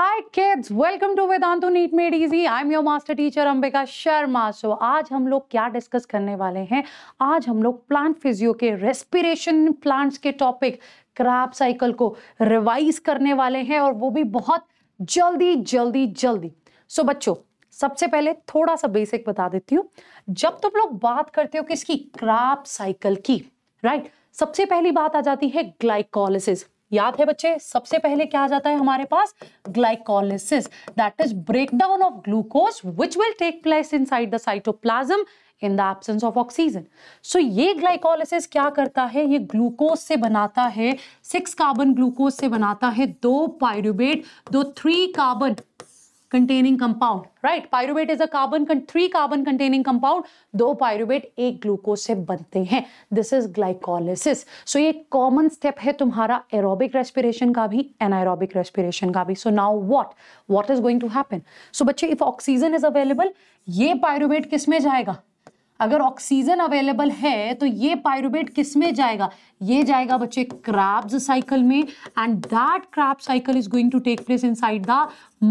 Hi kids welcome to Vedantu NEET made easy I am your master teacher Ambika Sharma so आज हम लोग क्या discuss करने वाले हैं आज हम लोग प्लांट फिजियो के रेस्पिरेशन प्लांट्स के टॉपिक क्राप साइकिल को रिवाइज करने वाले हैं और वो भी बहुत जल्दी जल्दी जल्दी सो so, बच्चों सबसे पहले थोड़ा सा बेसिक बता देती हूँ जब तुम लोग बात करते हो किसकी क्राप साइकिल की राइट right? सबसे पहली बात आ जाती है ग्लाइकोलिसिस याद है बच्चे सबसे पहले क्या आ जाता है हमारे पास glycolysis that is break down of glucose which will take place inside the cytoplasm in the absence of oxygen so ये ग्लाइकोलिसिस क्या करता है ये ग्लूकोज से बनाता है सिक्स कार्बन ग्लूकोज से बनाता है दो पायरुबेट दो three carbon containing compound right pyruvate is a carbon con three carbon containing compound do pyruvate ek glucose se bante hain this is glycolysis so ye common step hai tumhara aerobic respiration ka bhi anaerobic respiration ka bhi so now what what is going to happen so bachche if oxygen is available ye pyruvate किस में जाएगा अगर oxygen available है तो ये पायरुबेट किस में जाएगा ये जाएगा बच्चे क्राब्स साइकिल में and that Krebs cycle is going to take place inside the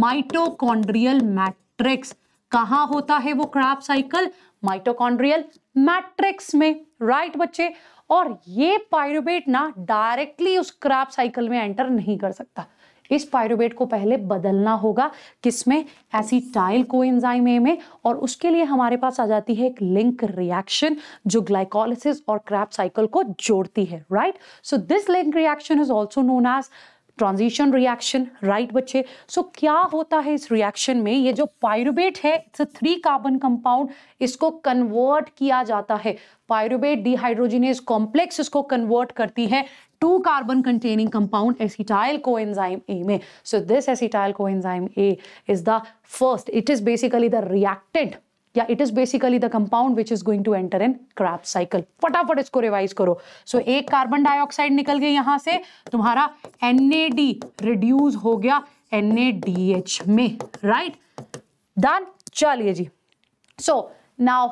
mitochondrial matrix कहाँ होता है वो क्राब साइकिल माइटोकॉन्ड्रियल मैट्रिक्स में राइट right, बच्चे और ये पायरुबेट ना डायरेक्टली उस क्राब साइकिल में एंटर नहीं कर सकता इस पायरोबेट को पहले बदलना होगा किसमें ऐसी टाइल को एंजाइम ए में और उसके लिए हमारे पास आ जाती है एक लिंक रिएक्शन जो ग्लाइकोलिसिस और क्रैप साइकिल को जोड़ती है right so this link reaction is also known as transition reaction right बच्चे सो so, क्या होता है इस रिएक्शन में ये जो पायरोबेट है it's a three carbon compound इसको कन्वर्ट किया जाता है पायरोबेट डिहाइड्रोजिनेज कॉम्प्लेक्स इसको कन्वर्ट करती है two carbon containing compound acetyl co coenzyme A में. So this acetyl co coenzyme A is the first it is basically the reacted या it is basically the compound which is going to enter in Krebs cycle फटाफट इसको revise करो so so, एक carbon dioxide निकल गया यहां से तुम्हारा एन ए डी रिड्यूज हो गया एन ए डी एच में राइट डन चलिए जी so now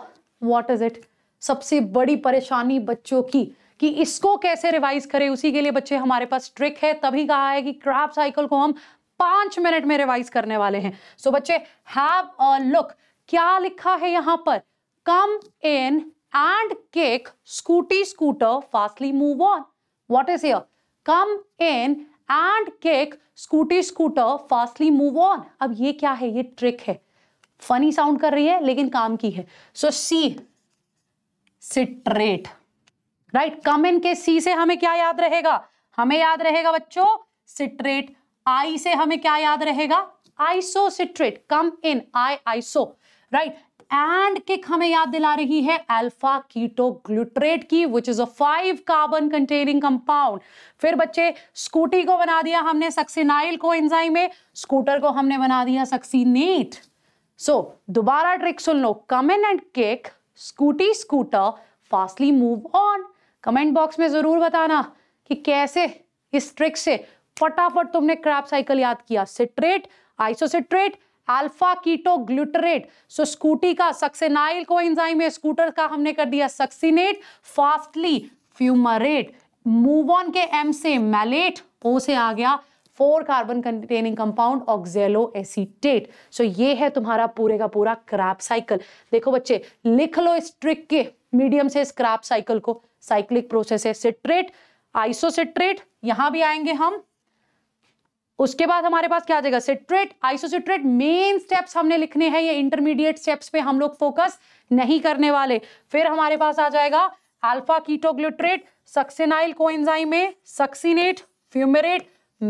what is it सबसे बड़ी परेशानी बच्चों की कि इसको कैसे रिवाइज करें उसी के लिए बच्चे हमारे पास ट्रिक है तभी कहा है कि क्राफ्ट साइकिल को हम पांच मिनट में रिवाइज करने वाले हैं सो so, बच्चे हैव अ लुक क्या लिखा है यहां पर come in and kick scooty scooter fastly move on what is um come in and kick scooty scooter fastly move on अब ये क्या है ये ट्रिक है फनी साउंड कर रही है लेकिन काम की है सो सी सिट्रेट राइट कम इन के सी से हमें क्या याद रहेगा हमें याद रहेगा बच्चों सिट्रेट आई से हमें क्या याद रहेगा isocitrate come in I iso right and kick हमें याद दिला रही है अल्फा कीटो ग्लूट्रेट की which is a five carbon containing compound फिर बच्चे स्कूटी को बना दिया हमने सक्सीनाइल को एंजाइम में स्कूटर को हमने बना दिया सक्सीनेट सो so, दोबारा ट्रिक सुन लो come in and kick scooty scooter fastly move on comment box में ज़रूर बताना कि कैसे इस ट्रिक से फटाफट तुमने क्रैप साइकिल याद किया citrate isocitrate alpha keto glutarate so scooty का सक्सेनाइल को एंजाइम स्कूटर का हमने कर दिया succinate fastly fumarate move on के एम से मैलेट ओ से आ गया four carbon containing compound oxaloacetate so ये है तुम्हारा पूरे का पूरा क्रैप साइकिल देखो बच्चे लिख लो इस ट्रिक के मीडियम से इस क्रैप साइकिल को साइक्लिक प्रोसेस है सिट्रेट आइसोसिट्रेट यहां भी आएंगे हम उसके बाद हमारे पास क्या आ जाएगा सिट्रेट आइसोसिट्रेट मेन स्टेप्स हमने लिखने हैं ये इंटरमीडिएट स्टेप्स पे हम लोग फोकस नहीं करने वाले फिर हमारे पास आ जाएगा अल्फा कीटोग्लूट्रेट सक्सेनाइल कोएंजाइम में succinate fumarate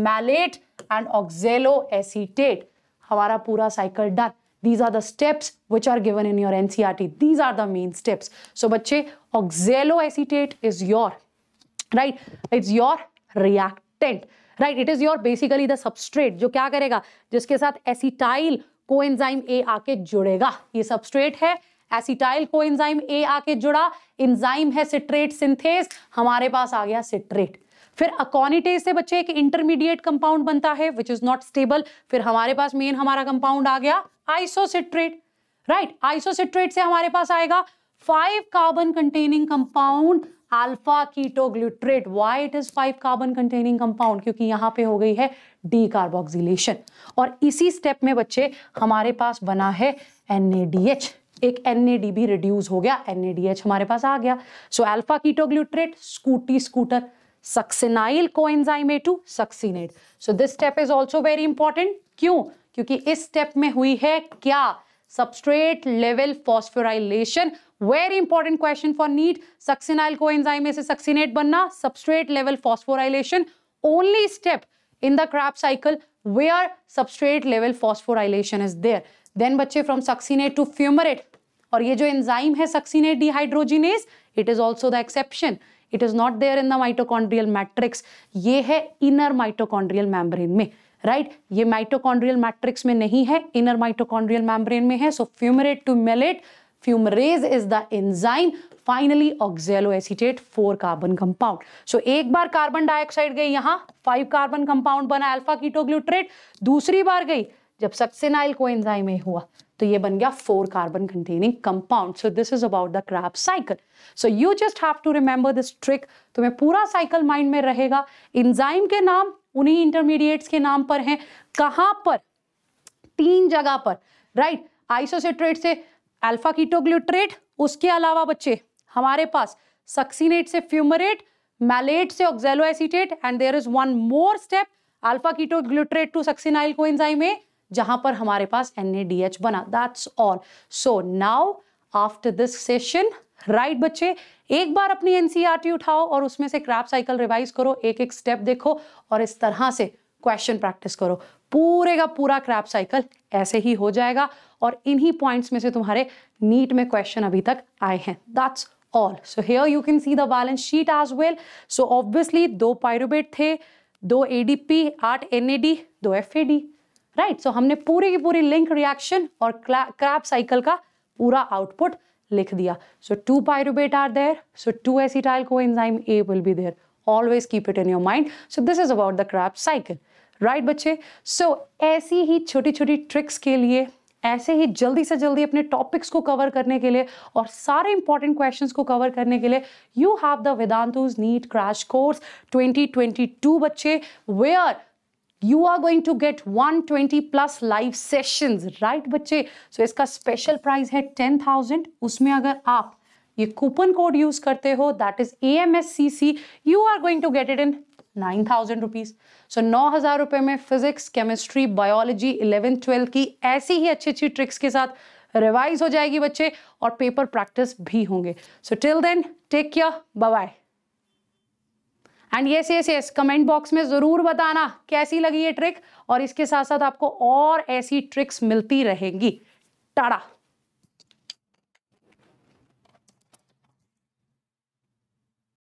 malate and oxaloacetate हमारा पूरा cycle done These are the steps which are given in your NCRT. These are the main steps. So, bacche oxaloacetate is your, right? It's your reactant, right? It is your basically the substrate jo kya karega jiske sath acetyl coenzyme A aake judega ye substrate hai acetyl coenzyme A आके जुड़ा enzyme है citrate synthase हमारे पास आ गया citrate फिर अकोनिटेज से बच्चे एक इंटरमीडिएट कंपाउंड बनता है विच इज नॉट स्टेबल फिर हमारे पास मेन हमारा कंपाउंड आ गया आइसोसिट्रेट राइट आइसोसिट्रेट से हमारे पास आएगा five carbon containing compound alpha ketoglutarate why it is five carbon containing compound क्योंकि यहां पे हो गई है डी कार्बोक्सिलेशन और इसी स्टेप में बच्चे हमारे पास बना है एनएडीएच एक एन भी रिड्यूस हो गया एन हमारे पास आ गया so alpha ketoglutarate scooty scooter succinyl coenzyme A to succinate so this step is also very important क्यों क्योंकि इस स्टेप में हुई है क्या substrate level phosphorylation very important question for NEET succinyl coenzyme से सक्सीनेट बनना substrate level phosphorylation only step in the Krebs cycle where substrate level phosphorylation is there then बच्चे फ्रॉम सक्सीनेट टू फ्यूमरेट और ये जो enzyme है succinate dehydrogenase it is also the exception it is not there in the mitochondrial matrix ये है inner mitochondrial membrane में right right? ये mitochondrial matrix में नहीं है इनर माइटोकॉन्ड्रियल मैम्ब्रेन में है so fumarate to malate fumarase is the enzyme finally oxaloacetate four carbon compound सो एक बार कार्बन डाइऑक्साइड गई यहां फाइव कार्बन कंपाउंड बना अल्फा कीटोग्लूट्रेट दूसरी बार गई जब सक्सेनाइल को एंजाइम ए हुआ तो ये बन गया four carbon containing compound so this is about the Krebs cycle so you just have to remember this trick तुम्हें पूरा साइकिल माइंड में रहेगा इंजाइम के नाम उन्हीं इंटरमीडिएट्स के नाम पर हैं कहां पर तीन जगह पर राइट right? आइसोसेट्रेट से अल्फा कीटोग्लूट्रेट उसके अलावा बच्चे हमारे पास सक्सिनेट से फ्यूमरेट मैलेट से oxalo and there is one more step alpha ketoglutarate to succinyl coenzyme A जहां पर हमारे पास एन ए डी एच बना that's all so now after this session right बच्चे एक बार अपनी एनसीईआरटी e उठाओ और उसमें से क्रैप साइकिल रिवाइज करो एक एक स्टेप देखो और इस तरह से क्वेश्चन प्रैक्टिस करो पूरे का पूरा क्रैप साइकिल ऐसे ही हो जाएगा और इन्हीं पॉइंट्स में से तुम्हारे नीट में क्वेश्चन अभी तक आए हैं that's all so here you can see the balance sheet as well so obviously दो पायरोबेट थे दो एडीपी आठ एनएडी दो एफएडी राइट सो हमने पूरी की पूरी लिंक रिएक्शन और क्रैप साइकिल का पूरा आउटपुट लिख दिया so two pyruvate are there so two acetyl coenzyme A will be there always keep it in your mind so this is about the Krebs cycle right बच्चे so so, ऐसी ही छोटी छोटी tricks के लिए ऐसे ही जल्दी से जल्दी अपने टॉपिक्स को कवर करने के लिए और सारे इंपॉर्टेंट क्वेश्चंस को कवर करने के लिए you have the Vedantu's NEET crash course 2022 बच्चे where you are going to get 120 plus live session right बच्चे सो so, इसका स्पेशल प्राइस है 10,000 उसमें अगर आप ये कूपन कोड यूज करते हो that is A M S C C you are going to get it in nine thousand rupees so नौ हज़ार रुपए में physics chemistry biology eleventh twelfth की ऐसी ही अच्छी अच्छी ट्रिक्स के साथ रिवाइज हो जाएगी बच्चे और पेपर प्रैक्टिस भी होंगे so till then take care bye and yes yes yes comment box में ज़रूर बताना कैसी लगी ये ट्रिक और इसके साथ साथ आपको और ऐसी ट्रिक्स मिलती रहेंगी टाड़ा